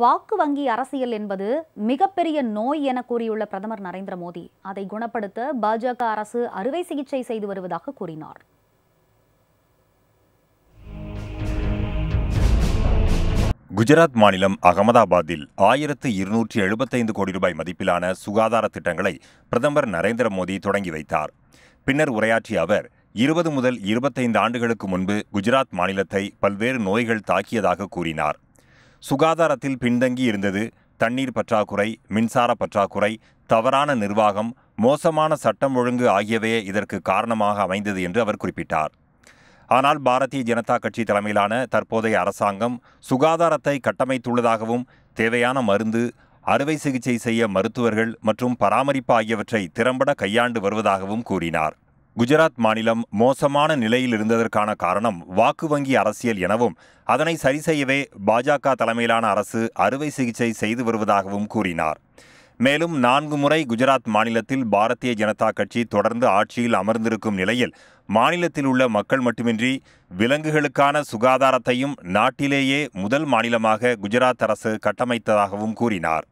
வாக்கு வங்கி அரசியல் என்பது மிகப்பெரிய நோய் என கூறியுள்ள பிரதமர் நரேந்திர மோடி அதை குணப்படுத்த பாஜக அரசு அறுவை சிகிச்சை செய்து வருவதாக கூறினார் குஜராத் மாநிலம் அகமதாபாத்தில் ஆயிரத்து இருநூற்றி எழுபத்தைந்து கோடி ரூபாய் மதிப்பிலான சுகாதார திட்டங்களை பிரதமர் நரேந்திர மோடி தொடங்கி வைத்தார் பின்னர் உரையாற்றிய அவர் இருபது முதல் இருபத்தைந்து ஆண்டுகளுக்கு முன்பு குஜராத் மாநிலத்தை பல்வேறு நோய்கள் தாக்கியதாக கூறினார் சுகாதாரத்தில் பின்தங்கி இருந்தது தண்ணீர் பற்றாக்குறை மின்சார பற்றாக்குறை தவறான நிர்வாகம் மோசமான சட்டம் ஒழுங்கு ஆகியவையே இதற்கு காரணமாக அமைந்தது என்று அவர் குறிப்பிட்டார் ஆனால் பாரதிய ஜனதா கட்சி தலைமையிலான தற்போதைய அரசாங்கம் சுகாதாரத்தை கட்டமைத்துள்ளதாகவும் தேவையான மருந்து அறுவை சிகிச்சை செய்ய மருத்துவர்கள் மற்றும் பராமரிப்பு ஆகியவற்றை திறம்பட கையாண்டு வருவதாகவும் கூறினார் குஜராத் மாநிலம் மோசமான நிலையில் இருந்ததற்கான காரணம் வாக்கு வங்கி அரசியல் எனவும் அதனை சரி செய்யவே பாஜக தலைமையிலான அரசு அறுவை சிகிச்சை செய்து வருவதாகவும் கூறினார் மேலும் நான்கு முறை குஜராத் மாநிலத்தில் பாரதிய ஜனதா கட்சி தொடர்ந்து ஆட்சியில் அமர்ந்திருக்கும் நிலையில் மாநிலத்தில் உள்ள மக்கள் மட்டுமின்றி விலங்குகளுக்கான சுகாதாரத்தையும் நாட்டிலேயே முதல் மாநிலமாக குஜராத் அரசு கட்டமைத்ததாகவும் கூறினார்